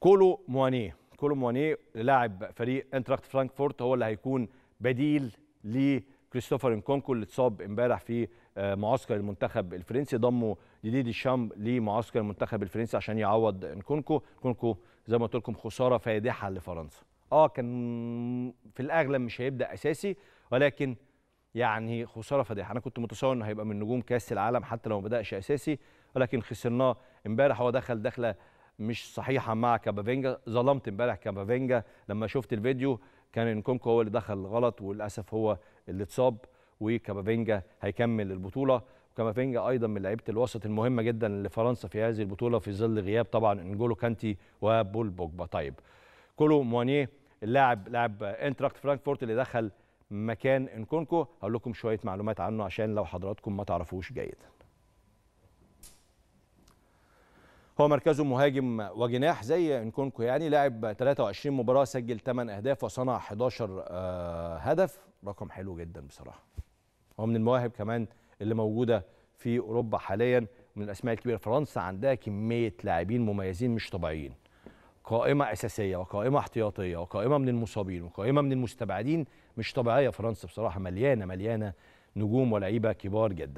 كولو موانيه كولو موانيه لاعب فريق انتراخت فرانكفورت هو اللي هيكون بديل لكريستوفر انكونكو اللي اتصاب امبارح في آه، معسكر المنتخب الفرنسي ضمه ديدي ديشام لمعسكر المنتخب الفرنسي عشان يعوض انكونكو انكونكو زي ما قلت لكم خساره فادحه لفرنسا اه كان في الاغلب مش هيبدا اساسي ولكن يعني خساره فادحه انا كنت متصور انه هيبقى من نجوم كاس العالم حتى لو ما بداش اساسي ولكن خسرناه امبارح هو دخل دخله مش صحيحه مع كابافينجا ظلمت امبارح كابافينجا لما شفت الفيديو كان انكونكو هو اللي دخل غلط وللاسف هو اللي اتصاب وكابافينجا هيكمل البطوله وكابافينجا ايضا من لعيبه الوسط المهمه جدا لفرنسا في هذه البطوله في ظل غياب طبعا انجولو كانتي وبول بوجبا طيب كولو موانيه اللاعب لاعب انتراكت فرانكفورت اللي دخل مكان انكونكو هقول لكم شويه معلومات عنه عشان لو حضراتكم ما تعرفوش جيدا هو مركزه مهاجم وجناح زي انكونكو يعني لعب 23 مباراه سجل 8 اهداف وصنع 11 آه، هدف رقم حلو جدا بصراحه هو من المواهب كمان اللي موجوده في اوروبا حاليا من الاسماء الكبيره فرنسا عندها كميه لاعبين مميزين مش طبيعيين قائمه اساسيه وقائمه احتياطيه وقائمه من المصابين وقائمه من المستبعدين مش طبيعيه فرنسا بصراحه مليانه مليانه نجوم ولاعيبه كبار جدا